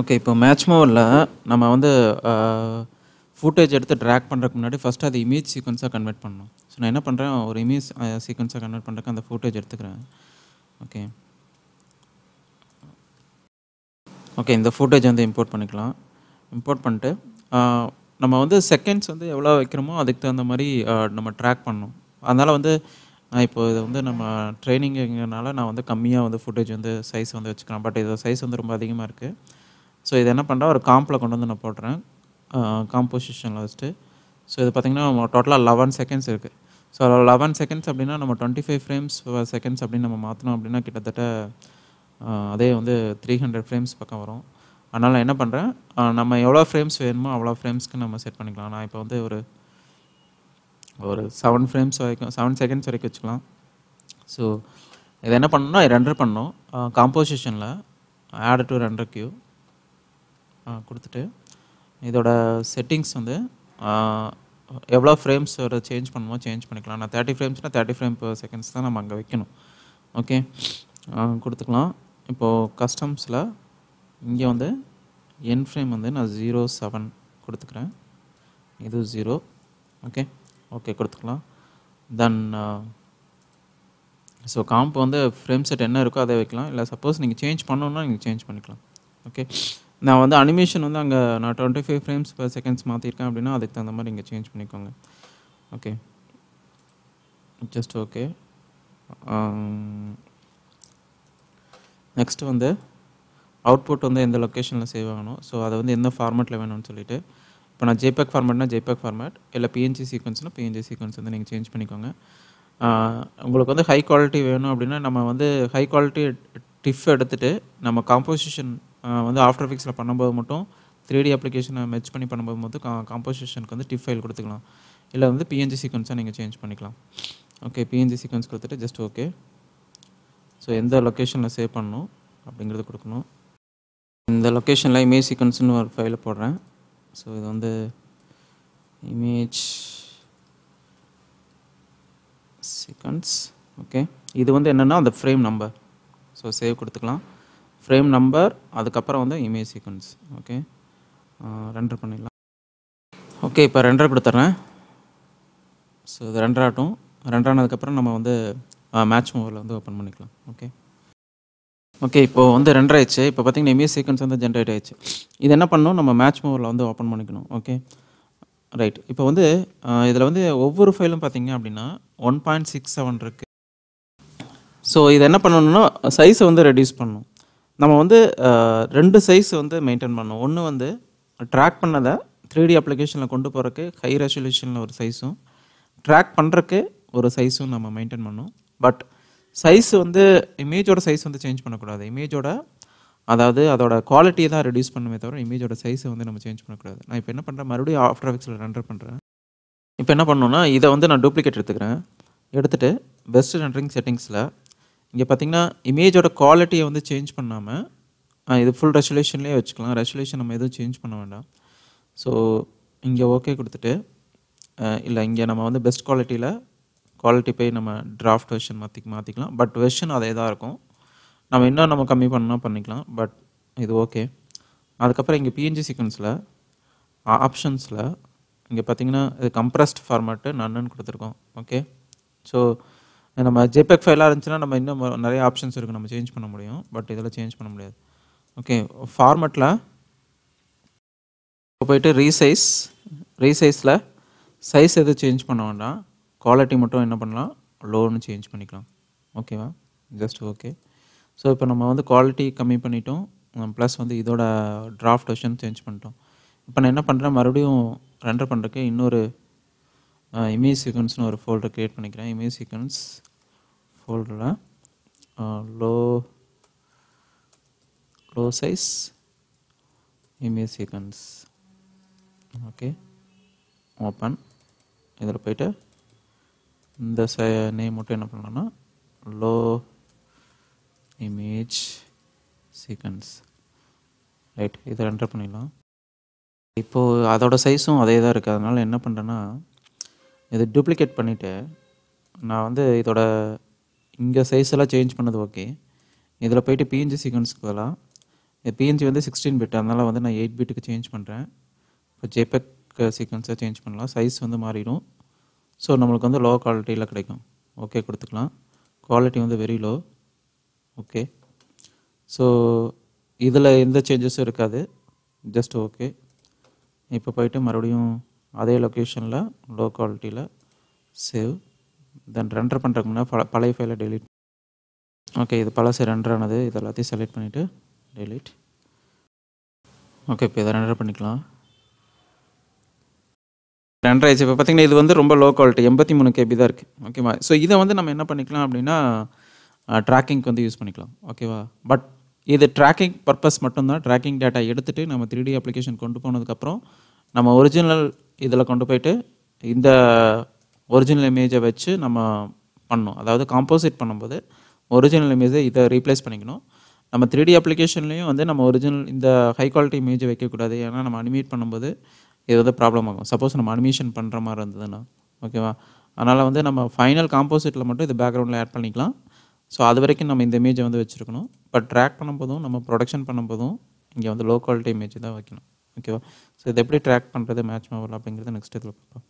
okay இப்போ match மோவில் நம்ம வந்து ஃபுட்டேஜ் எடுத்து ட்ராக் பண்ணுறதுக்கு முன்னாடி ஃபஸ்ட்டு அது இமேஜ் சீக்வன்ஸாக கன்வெர்ட் பண்ணணும் ஸோ நான் என்ன பண்ணுறேன் ஒரு இமேஜ் சீக்வன்ஸாக கன்வெர்ட் பண்ணுறதுக்கு அந்த ஃபுட்டேஜ் எடுத்துக்கிறேன் ஓகே ஓகே இந்த ஃபுட்டேஜ் வந்து இம்போர்ட் பண்ணிக்கலாம் இம்போர்ட் பண்ணிட்டு நம்ம வந்து செகண்ட்ஸ் வந்து எவ்வளோ வைக்கிறோமோ அதுக்கு தகுந்த மாதிரி நம்ம ட்ராக் பண்ணணும் அதனால் வந்து நான் இப்போ இது வந்து நம்ம ட்ரைனிங்கிறனால நான் வந்து கம்மியாக வந்து ஃபுட்டேஜ் வந்து சைஸ் வந்து வச்சுக்கிறேன் பட் இதோட சைஸ் வந்து ரொம்ப அதிகமாக இருக்குது ஸோ இது என்ன பண்ணுறேன் ஒரு காம்பில் கொண்டு வந்து நான் போடுறேன் காம்போசிஷனில் வச்சுட்டு ஸோ இது பார்த்திங்கன்னா டோட்டலாக லெவன் செகண்ட்ஸ் இருக்குது ஸோ லெவன் செகண்ட்ஸ் அப்படின்னா நம்ம டுவெண்ட்டி ஃபைவ் ஃப்ரேம்ஸ் செகண்ட்ஸ் அப்படின்னு நம்ம மாற்றினோம் அப்படின்னா கிட்டத்தட்ட அதே வந்து த்ரீ ஹண்ட்ரட் ஃப்ரேம்ஸ் பக்கம் வரும் அதனால் என்ன பண்ணுறேன் நம்ம எவ்வளோ ஃப்ரேம்ஸ் வேணுமோ அவ்வளோ ஃப்ரேம்ஸ்க்கு நம்ம செட் பண்ணிக்கலாம் நான் இப்போ வந்து ஒரு ஒரு செவன் ஃப்ரேம்ஸ் வரைக்கும் செவன் செகண்ட்ஸ் வரைக்கும் வச்சுக்கலாம் ஸோ இதை என்ன பண்ணணும்னா ரெண்டர் பண்ணோம் காம்போசிஷனில் ஆட் டு ரெண்டர் க்யூ கொடுத்துட்டு இதோட செட்டிங்ஸ் வந்து எவ்வளோ ஃப்ரேம்ஸ் ஒரு சேஞ்ச் பண்ணுமோ சேஞ்ச் பண்ணிக்கலாம் நான் தேர்ட்டி ஃப்ரேம்ஸ்னால் தேர்ட்டி ஃப்ரேம் பர் செகண்ட்ஸ் தான் நம்ம அங்கே வைக்கணும் ஓகே கொடுத்துக்கலாம் இப்போது கஸ்டம்ஸில் இங்கே வந்து என் ஃப்ரேம் வந்து நான் ஜீரோ செவன் கொடுத்துக்கிறேன் இது ஜீரோ ஓகே ஓகே கொடுத்துக்கலாம் தென் ஸோ காம்ப் வந்து ஃப்ரேம் செட் என்ன இருக்கோ அதை வைக்கலாம் இல்லை சப்போஸ் நீங்கள் சேஞ்ச் பண்ணணுன்னா நீங்கள் சேஞ்ச் பண்ணிக்கலாம் ஓகே நான் வந்து அனிமேஷன் வந்து அங்கே நான் twenty five frames per seconds மாற்றிருக்கேன் அப்படின்னா அதுக்கு தகுந்த மாதிரி இங்கே சேஞ்ச் பண்ணிக்கோங்க ஓகே ஜஸ்ட் ஓகே நெக்ஸ்ட் வந்து அவுட்புட் வந்து எந்த லொக்கேஷனில் சேவ் ஆகணும் ஸோ அதை வந்து எந்த ஃபார்மேட்டில் வேணும்னு சொல்லிட்டு இப்போ நான் ஜேபேக் ஃபார்மேட்னா ஜேபேக் ஃபார்மேட் இல்லை பிஎன்ஜி சீக்வன்ஸ்னால் பிஎன்ஜி சீக்வன்ஸ் வந்து நீங்கள் சேஞ்ச் பண்ணிக்கோங்க உங்களுக்கு வந்து ஹை குவாலிட்டி வேணும் அப்படின்னா நம்ம வந்து ஹை குவாலிட்டி டிஃப் எடுத்துகிட்டு நம்ம காம்போசிஷன் வந்து ஆஃப்டர் எஃபெக்ட்ஸில் பண்ணும்போது மட்டும் த்ரீ டி அப்ளிகேஷனை மெச் பண்ணி பண்ணும்போது மட்டும் கா காம்போசிஷனுக்கு வந்து டிப் ஃபைல் கொடுத்துக்கலாம் இல்லை வந்து பிஎன்ஜி சீக்வன்ஸாக நீங்கள் சேஞ்ச் பண்ணிக்கலாம் ஓகே பிஎன்ஜி சீக்வன்ஸ் கொடுத்துட்டு ஜஸ்ட் ஓகே ஸோ எந்த லொக்கேஷனில் சேவ் பண்ணணும் அப்படிங்கிறது கொடுக்கணும் இந்த லொக்கேஷனில் இமேஜ் சீக்வன்ஸ்னு ஒரு ஃபைலை போடுறேன் ஸோ இது வந்து இமேஜ் சீக்வன்ஸ் ஓகே இது வந்து என்னென்னா அந்த ஃப்ரேம் நம்பர் ஸோ சேவ் கொடுத்துக்கலாம் ஃப்ரேம் நம்பர் அதுக்கப்புறம் வந்து இமேஜ் சீக்வன்ஸ் ஓகே ரெண்டர் பண்ணிடலாம் ஓகே இப்போ ரெண்டர் கொடுத்துட்றேன் ஸோ இது ரெண்டர் ஆட்டும் ரெண்டர் ஆனதுக்கப்புறம் நம்ம வந்து மேட்ச் மூவில் வந்து ஓப்பன் பண்ணிக்கலாம் ஓகே ஓகே இப்போ வந்து ரெண்டர் ஆயிடுச்சு இப்போ பார்த்தீங்கன்னா இமேஜ் சீக்வன்ஸ் வந்து ஜென்ரேட் ஆயிடுச்சு இது என்ன பண்ணணும் நம்ம மேட்ச் மூவில் வந்து ஓப்பன் பண்ணிக்கணும் ஓகே ரைட் இப்போ வந்து இதில் வந்து ஒவ்வொரு ஃபைலும் பார்த்தீங்க அப்படின்னா ஒன் பாயிண்ட் சிக்ஸ் செவன் இருக்குது ஸோ இதை என்ன பண்ணணும்னா சைஸை வந்து ரெடியூஸ் பண்ணணும் நம்ம வந்து ரெண்டு சைஸ் வந்து மெயின்டைன் பண்ணோம் ஒன்று வந்து ட்ராக் பண்ணதை த்ரீ டி அப்ளிகேஷனில் கொண்டு போகிறக்கு ஹை ரெசல்யூஷனில் ஒரு சைஸும் ட்ராக் பண்ணுறக்கு ஒரு சைஸும் நம்ம மெயின்டைன் பண்ணோம் பட் சைஸ் வந்து இமேஜோட சைஸ் வந்து சேஞ்ச் பண்ணக்கூடாது இமேஜோட அதாவது அதோட குவாலிட்டியை தான் ரெடியூஸ் பண்ணுமே தவிர இமேஜோட சைஸை வந்து நம்ம சேஞ்ச் பண்ணக்கூடாது நான் இப்போ என்ன பண்ணுறேன் மறுபடியும் ஆஃப்டர் எஃபெக்ட்ஸில் ரெண்டர் பண்ணுறேன் இப்போ என்ன பண்ணோன்னா இதை வந்து நான் டூப்ளிகேட் எடுத்துக்கிறேன் எடுத்துகிட்டு பெஸ்ட் ரெண்டரிங் செட்டிங்ஸில் இங்கே பார்த்தீங்கன்னா இமேஜோட குவாலிட்டியை வந்து சேஞ்ச் பண்ணாமல் இது ஃபுல் ரெசுலேஷன்லேயே வச்சுக்கலாம் ரெசுலேஷன் நம்ம எதுவும் சேஞ்ச் பண்ண வேண்டாம் ஸோ இங்கே ஓகே கொடுத்துட்டு இல்லை இங்கே நம்ம வந்து பெஸ்ட் குவாலிட்டியில் குவாலிட்டி போய் நம்ம டிராஃப்ட் வெர்ஷன் மாற்றி மாற்றிக்கலாம் பட் வெர்ஷன் அதே தான் இருக்கும் நம்ம இன்னும் நம்ம கம்மி பண்ணால் பண்ணிக்கலாம் பட் இது ஓகே அதுக்கப்புறம் இங்கே பிஎன்ஜி சீக்வன்ஸில் ஆப்ஷன்ஸில் இங்கே பார்த்தீங்கன்னா இது கம்ப்ரஸ்ட் ஃபார்மேட்டு நன்னு கொடுத்துருக்கோம் ஓகே ஸோ நம்ம ஜேபெக் ஃபைலாக இருந்துச்சுன்னா நம்ம இன்னும் நிறைய ஆப்ஷன்ஸ் இருக்குது நம்ம சேஞ்ச் பண்ண முடியும் பட் இதில் சேஞ்ச் பண்ண முடியாது ஓகே ஃபார்மெட்டில் போயிட்டு ரீசைஸ் ரீசைஸில் சைஸ் எதுவும் சேஞ்ச் பண்ண வேண்டாம் குவாலிட்டி மட்டும் என்ன பண்ணலாம் லோன்னு சேஞ்ச் பண்ணிக்கலாம் ஓகேவா ஜஸ்ட் ஓகே ஸோ இப்போ நம்ம வந்து குவாலிட்டி கம்மி பண்ணிட்டோம் ப்ளஸ் வந்து இதோட ட்ராஃப்ட் வெர்ஷன் சேஞ்ச் பண்ணிட்டோம் இப்போ நான் என்ன பண்ணுறேன் மறுபடியும் ரெண்டர் பண்ணுறதுக்கு இன்னொரு இமேஜ் சீக்வன்ஸ்னு ஒரு ஃபோல்டர் க்ரியேட் பண்ணிக்கிறேன் இமேஜ் சீக்வன்ஸ் ஃபோல்டரில் low low size image sequence okay open இதில் போயிட்டு இந்த ச நேம் மட்டும் என்ன பண்ணலாம்னா லோ இமேஜ் சீக்வன்ஸ் ரைட் இதை ரெண்டர் பண்ணிடலாம் இப்போது அதோட சைஸும் அதே தான் இருக்குது அதனால் என்ன பண்ணுறேன்னா இதை டூப்ளிகேட் பண்ணிவிட்டு நான் வந்து இதோட இங்கே சைஸ் எல்லாம் சேஞ்ச் பண்ணது ஓகே இதில் போயிட்டு பிஎன்ஜி சீக்வன்ஸுக்கு வரலாம் இந்த பிஎன்ஜி வந்து சிக்ஸ்டீன் பிட் அதனால் வந்து நான் எயிட் பிட்டுக்கு சேஞ்ச் பண்ணுறேன் இப்போ ஜேபெக் சீக்வன்ஸாக சேஞ்ச் பண்ணலாம் சைஸ் வந்து மாறிடும் ஸோ நம்மளுக்கு வந்து லோ குவாலிட்டியில் கிடைக்கும் ஓகே கொடுத்துக்கலாம் குவாலிட்டி வந்து வெரி லோ ஓகே ஸோ இதில் எந்த சேஞ்சஸும் இருக்காது ஜஸ்ட் ஓகே இப்போ போயிட்டு மறுபடியும் அதே லொக்கேஷனில் லோ குவாலிட்டியில் சேவ் தென் ரெண்டர் பண்ணுறதுக்கு முன்னாடி பழைய ஃபைலை டெலிட் ஓகே இது பழசு ரெண்டர் ஆனது இது எல்லாத்தையும் செலக்ட் பண்ணிவிட்டு டெலிட் ஓகே இப்போ இதை ரெண்டர் பண்ணிக்கலாம் ரெண்டரை ஆயிடுச்சு இப்போ பார்த்தீங்கன்னா இது வந்து ரொம்ப லோ குவாலிட்டி எண்பத்தி மூணு கேபி தான் இருக்குது ஓகேவா ஸோ இதை வந்து நம்ம என்ன பண்ணிக்கலாம் அப்படின்னா ட்ராக்கிங்க்கு வந்து யூஸ் பண்ணிக்கலாம் ஓகேவா பட் இது ட்ராக்கிங் பர்பஸ் மட்டும்தான் ட்ராக்கிங் டேட்டா எடுத்துகிட்டு நம்ம த்ரீ டி அப்ளிகேஷன் கொண்டு போனதுக்கப்புறம் நம்ம ஒரிஜினல் இதில் கொண்டு போயிட்டு இந்த ஒரிஜினல் இமேஜை வச்சு நம்ம பண்ணணும் அதாவது காம்போசிட் பண்ணும்போது ஒரிஜினல் இமேஜை இதை ரீப்ளேஸ் பண்ணிக்கணும் நம்ம த்ரீ டி அப்ளிகேஷன்லேயும் வந்து நம்ம ஒரிஜினல் இந்த ஹை குவாலிட்டி இமேஜை வைக்கக்கூடாது ஏன்னா நம்ம அனிமேட் பண்ணும்போது இது வந்து ப்ராப்ளம் ஆகும் சப்போஸ் நம்ம அனிமேஷன் பண்ணுற மாதிரி இருந்ததுன்னா ஓகேவா அதனால் வந்து நம்ம ஃபைனல் காம்போசிட்டில் மட்டும் இது பேக்ரவுண்டில் ஆட் பண்ணிக்கலாம் ஸோ அது வரைக்கும் நம்ம இந்த இமேஜை வந்து வச்சுருக்கணும் பட் ட்ராக் பண்ணும்போதும் நம்ம ப்ரொடக்ஷன் பண்ணும்போதும் இங்கே வந்து லோ குவாலிட்டி இமேஜ் தான் வைக்கணும் ஓகேவா ஸோ இது எப்படி ட்ராக் பண்ணுறது மேட்ச் மாவல் அப்படிங்கிறது நெக்ஸ்ட் இதில் பார்ப்போம்